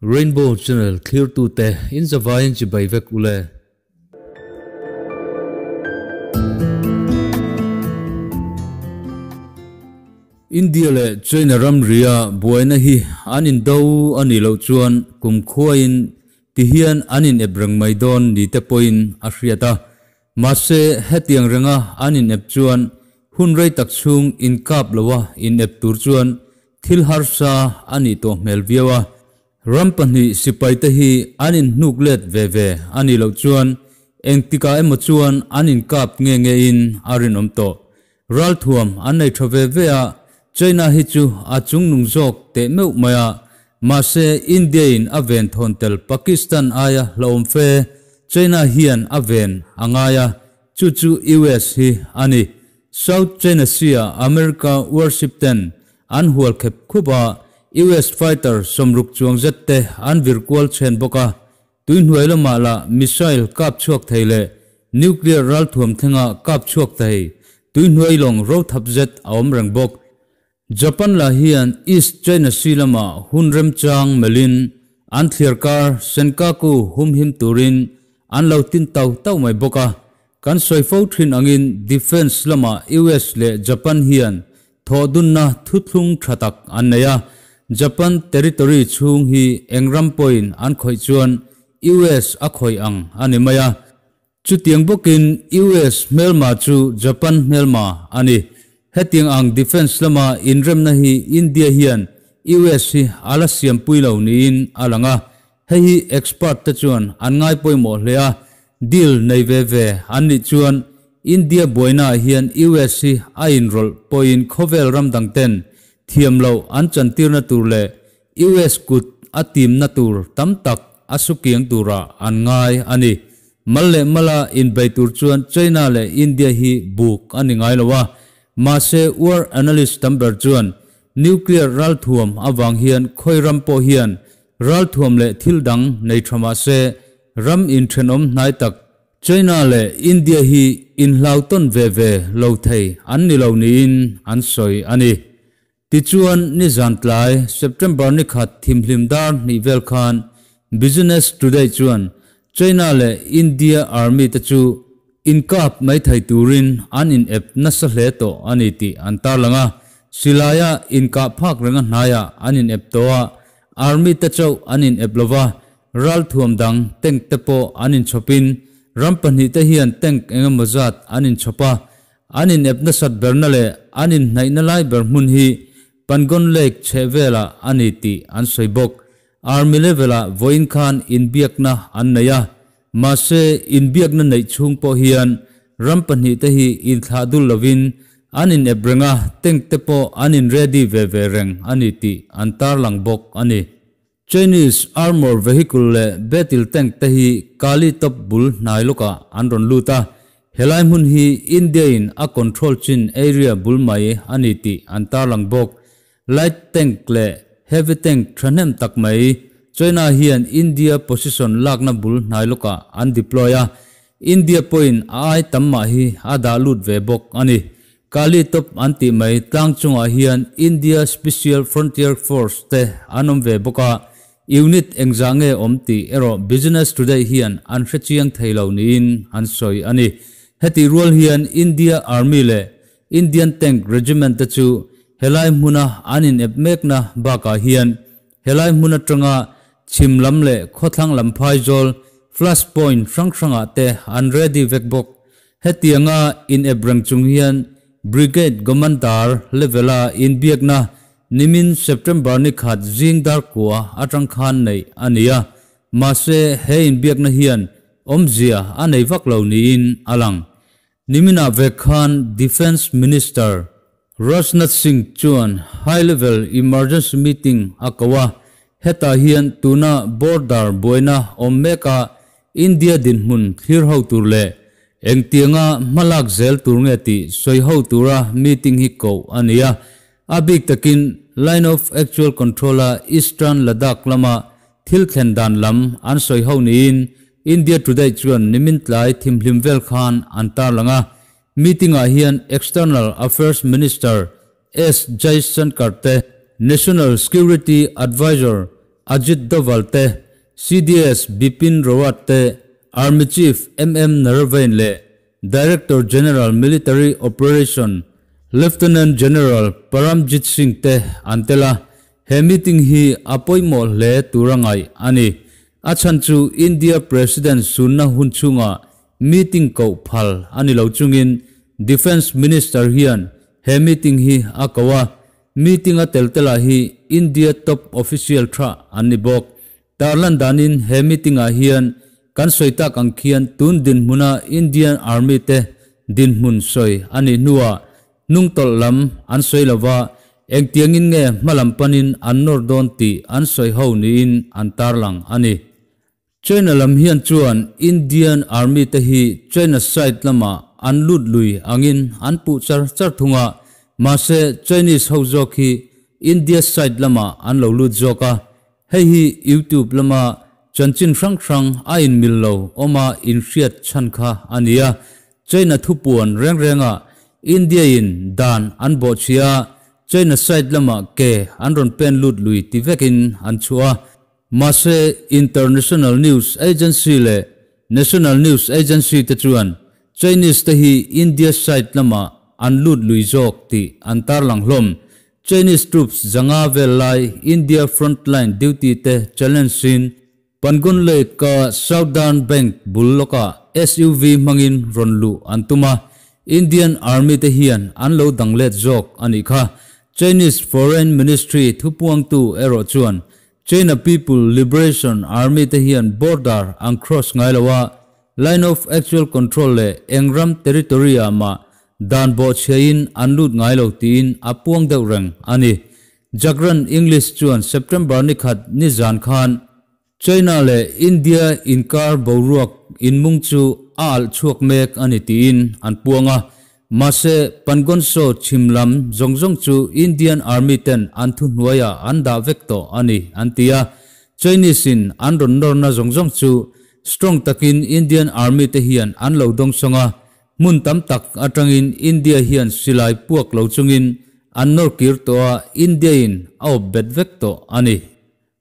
Rainbow Channel clear tu te in zavayan chi bai vek ule. India le China ram ria buai na hi anin dau ani lo chuan kum khuain ti hian anin ebrang mai don ni te poin ahriata ma se hetiang ranga anin ep chuan hun rei tak chung in kap lowa in ep tur chuan thil Harsa sa ani to mel viawa rampani sipai te hi anin nuk let ve ve ani lo chuan engtika emo chuan anin kap nge nge in arin om to ral thuam anai tho ve ve a china hi chu achung nung jok te meu maya ma se india in aven thon tel pakistan aya lom fe china hian aven angaya chu chu us hi ani south china sea america worship ten an hual khep khuba US fighter somruk chuang zette an virtual chen boka tuin huai lo ma la missile kap chuak le nuclear ral thuam thenga kap chuak thay tuin huai long ro thap zet awm rang bok Japan la hian East China Sea lama hunrem chang melin an thlir kar senkaku hum him turin an lo tin tau tau mai boka kan soifo thin angin defense lama US le Japan hian thodun na thutlung thatak an neya Japan territory chung hi engram point an khoi chuan US a khoi ang ani maya chu tiang bokin US melma chu Japan melma ani hetiang ang defense lama inrem na hi India hian US hi ala siam puilo ni in alanga hei hi expert te chuan an ngai poi mo hlea deal nei ve ve an ni chuan India boina hian US hi a enroll point khovel ram dang ten thiềm lo an chan tiêu na tur le US kut a tim na tur tam tak a su kiang tura an ngai ani malle mala in bay tur chuan China lệ India hi buk ani ngai lawa mà se war analyst tamber chuan nuclear ral thuam awang hian khoi ram po hian ral thuam le thil dang nei thama se ram in thenom nai tak China lệ India hi in lao ton về về lâu thei an ni lâu ni in an soi ani ti chuan ni zan tlai september ni khat thim hlim dar ni vel khan business today chuan china le india army ta chu inkap mai thai turin an in ep na sa hle to ani ti antar langa silaya in inka phak ranga hnaya an in ep to army ta chau an in ep lova ral thuam dang teng tepo an in chopin rampani ta hian teng engam mazat an in chopa an in ep na sat bernale an in nai na lai ber mun hi pangon lake chevela aniti an soibok army levela voin khan in biakna an naya ma se in biakna nei chung po hian rampan hi te hi in thadul lovin anin ebrenga tengte po anin ready ve ve reng aniti antar lang bok ani Chinese armor vehicle le betil tank te kali top bul nai loka anron luta helai mun hi Indian a control chin area bulmai aniti antar lang bok light tank le heavy tank thranem tak mai china hian india position lak na bul nai loka an deploy a india point ai tamma hi ada lut ve bok ani kali top anti mai tlang chunga hian india special frontier force te anom ve boka unit engzange omti ero business today hian an hrechiang thailo niin an soi ani heti rol hian india army le indian tank regiment te chu helai muna anin ep mek na baka hian helai muna tranga chim lam le khotlang lam phai jol flash point rang ranga te an ready vekbok hetianga in ep rang chung hian brigade gomantar levela in biak na nimin september ni khat jing dar kwa atang khan nei ania ma se he in biak na hian omzia anei vak lo ni in alang nimina vekhan defense minister Rajnath Singh chuan high level emergency meeting akawa heta hian tuna border boina omeka India din mun thir ho tur le engtianga malak zel tur ti soi ho tura meeting hi ko ania abik takin line of actual controller eastern ladakh lama thil khen dan lam an soi ho ni in India today chuan nimin tlai thimhlim vel khan antar langa meeting ah hian external affairs minister S Jaishankar te national security advisor Ajit Doval te CDS Bipin Rawat te army chief MM Naravain le director general military operation lieutenant general Paramjit Singh te antela he meeting hi apoimol le turangai ani achan chu india president sunna hunchunga meeting ko phal ani lo chungin defense minister hian he meeting hi akawa meeting a teltela hi india top official tra ani bok tarlan danin he meeting a hian kan soita kang khian tun din huna indian army te din mun soi ani nuwa nung tol lam an soi lawa eng tiangin nge malam panin an nor don ti an soi ho ni in an tarlang ani china lam hian chuan indian army te hi china side lama an lut lui angin an pu char char thunga ma se Chinese ho jok hi India side lama an lo lut joka hei hi YouTube lama chanchin rang rang a in mil lo oma in riat chan kha ania China thu puan reng renga India in dan an bo chia China side lama ke an ron pen lut lui ti vekin an chua ma se International News Agency le National News Agency te chuan Chinese ta hi India side lama an lut lui jok ti an tar lang hlom Chinese troops zanga ve lai India frontline duty te challenge sin pangun le ka Southern Bank bulloka SUV mangin ronlu antuma Indian Army te hian an lo danglet jok ani kha Chinese Foreign Ministry thupuang tu ero chuan China People Liberation Army te hian border ang cross ngailawa line of actual control le engram territory ama dan bo chein anut ngai lo tin apuang deuh rang ani jagran english chuan september ni khat ni zan khan china le india inkar boruak inmung chu al chuak mek ani tin an puanga mase pangonso chimlam zongjong chu indian army ten anthu nuaya anda vekto ani antia chinese in andon norna zongjong chu strong takin Indian Army te hian an lo dong songa mun tam tak atangin India hian silai puak lo chungin an nor kir to a India in au bet bedvek to ani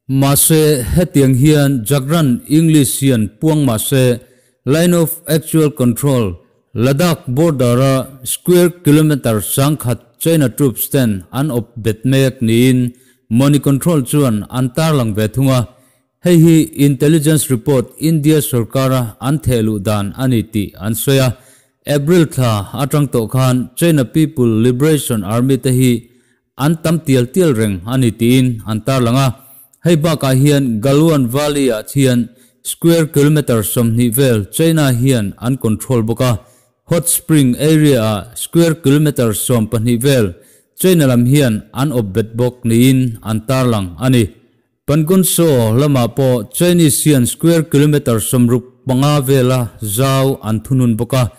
ma se hetiang hian jagran English hian puang ma se line of actual control Ladakh border square kilometer sang khat China troops ten an op betmek niin money control chuan an tar lang ve thunga hay hi intelligence report india sarkara anthelu dan aniti ansoya april tha atang to khan china people liberation army te hi an antam tiel tiel reng in antar langa heiba ka hian Galuan valley a chian square kilometer som ni vel china hian an control boka hot spring area square kilometer som pani vel china lam hian an obbet bok in antar lang ani Pangun so lama po Chinese yan square kilometer somruk panga vela zao antunun boka.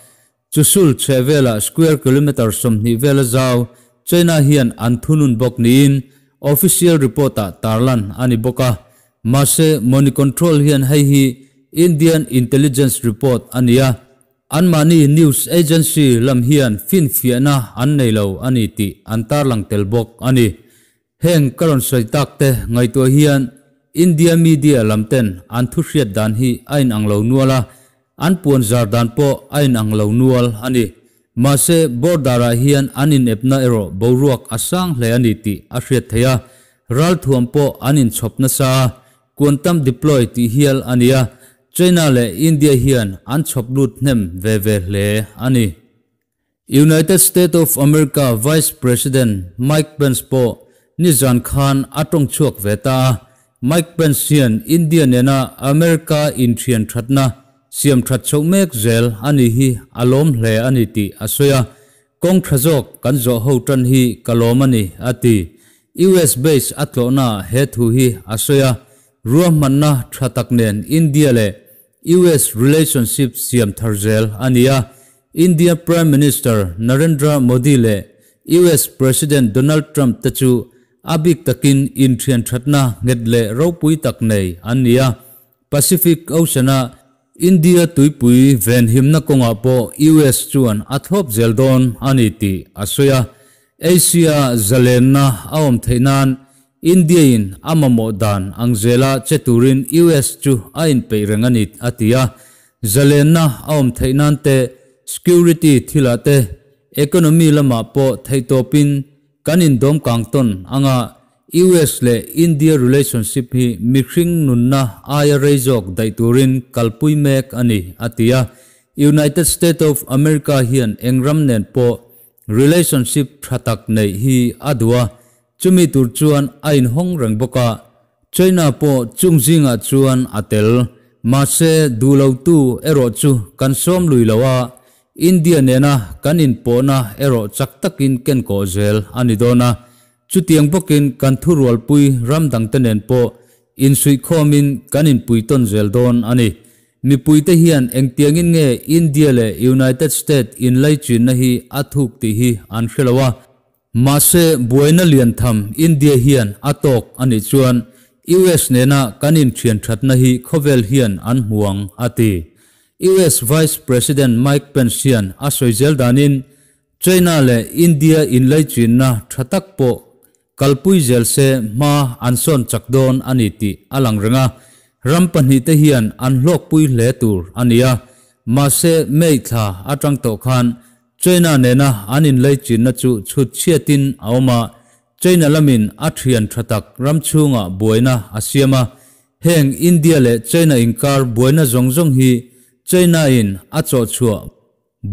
Chusul che vela square kilometer som ni vela zao China hian antunun bok niin official report ta tarlan ani boka. Masse money control hian hai hi Indian intelligence an heng karon soi takte ngai to hian India media lamten an thu hriat dan hi ain ang nuala an puan zar dan po ain ang lo nual ani ma se bordara hian anin epna ero boruak asang hle ani ti a hriat theya ral thuam po anin chhopna sa quantum deploy ti hial ania China le India hian an chhop lut nem ve ve hle ani United States of America Vice President Mike Pence po Nizan Khan atong chuak veta Mike Pensian India nena America Indian thatna siam that chok mek zel ani hi alom hle ani ti asoya kong thajok kan zo ho tan hi kalomani ati US base atlona he thu hi asoya ruamanna thataknen India le US relationship siam tharzel ania India Prime Minister Narendra Modi le US President Donald Trump tachu abik takin in thian thatna ngetle ro pui tak nei ania pacific oceana india tuipui ven himna konga po us chuan athop zeldon aniti asoya asia zalena aom theinan india in amamo dan angzela cheturin us chu ain peirangani atia zalena aom theinan te security thilate economy lama po theitopin kanin dom kang ton anga US le India relationship hi mixing nunna IRA jok daiturin kalpui mek ani atia United States of America hian engram nen po relationship thatak nei hi adwa chumi tur chuan ain hong rang boka China po a chuan atel ma se du lo tu ero chu kan som lui lawa India nena kan in pona ero chak takin ken ko zel anidona chutiang bokin kan thurual pui ram ramdang tenen po in sui khomin kan in pui ton zel don ani mi pui te hian engtiang in nge India le United States in lai chin na hi athuk ti hi an khelawa ma se buaina lian tham India hian atok ani chuan US nena kan in thian that na hi khovel hian an huang ati US Vice President Mike Pence a soizel danin China le India in lai chin na thatak po kalpui zel se ma anson chakdon aniti alang renga rampan te hian anhlok pui le tur ania ma se mei tha atang to khan China ne na anin lai chin na chu chut chiatin awma China lamin athian thatak ramchunga boina asiama heng India le China inkar boina zongjong hi China in a cho chua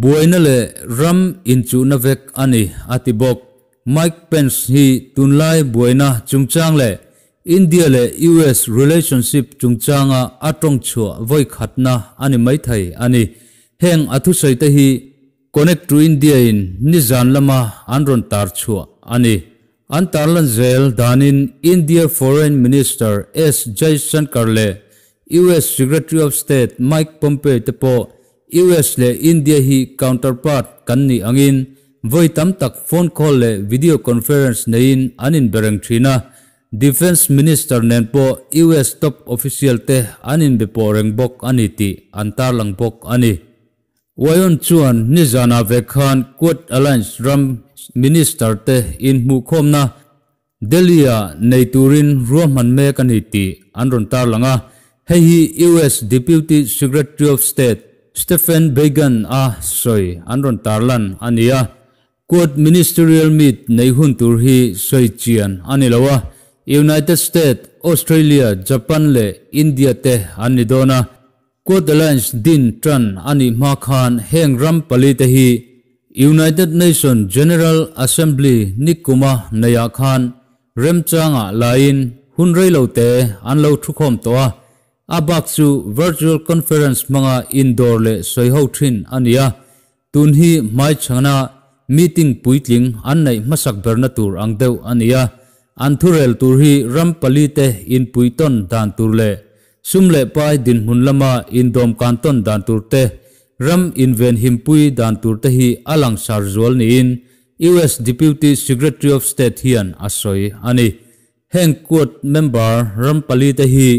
buaina le ram in chu na vek ani atibok Mike Pence hi tunlai buaina chungchang le India le US relationship chung chungchanga atong chua voi khatna ani mai thai ani heng say saita hi connect to India in nizan lama anron tar chua ani antarlan zel danin India Foreign Minister S Jaishankar le US Secretary of State Mike Pompeo te po US le India hi counterpart kan ni angin voi tam tak phone call le video conference nein anin bereng thina defense minister nen po US top official te anin be po reng bok ani ti antar lang bok ani wayon chuan ni jana ve khan quad alliance ram minister te in mu khomna Delhi nei turin ruam man me kan hi ti an ron tar langa hei US Deputy Secretary of State Stephen Began a ah, soi anron tarlan ania court ministerial meet nei hun tur hi soi chian ani United States Australia Japan le India te ani dona court lunch din tran ani ma khan heng pali te hi United Nation General Assembly Nikuma Naya Khan Remchanga Lain Hunrei Lote Anlo Thukhom Toa abakchu virtual conference manga indoor le soiho thin ania tun hi mai changna meeting puitling annai masak berna tur angdeu ania anthurel tur hi rampali te in puiton dan tur le sumle pai din hunlama in dom kanton dan tur te ram inven himpui dan tur te hi alang sarzual ni in US Deputy Secretary of State hian asoi ani heng court member rampali te hi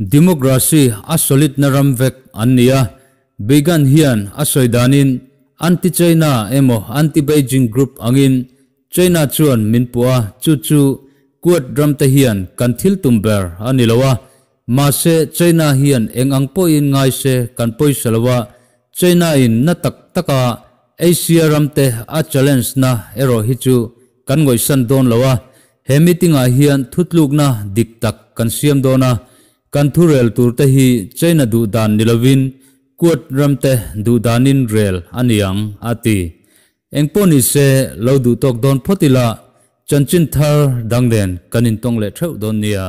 democracy a solid na ramvek an nia began hian a soidanin anti china emo anti beijing group angin china chuan minpua chu chu kuat ram te hian kan thil tumber anilowa ma se china hian engang po in ngai se kan poi salawa china in na tak taka asia ram te a challenge na ero hi chu kan ngoi san don lawa he meeting a hian thutluk na dik tak kan siam dona kan thu rel tur te hi china du dan nilovin kuat ramte du danin rel aniang ati engponi se lo du tok don photila chanchin thar dangden kanin tongle theu don nia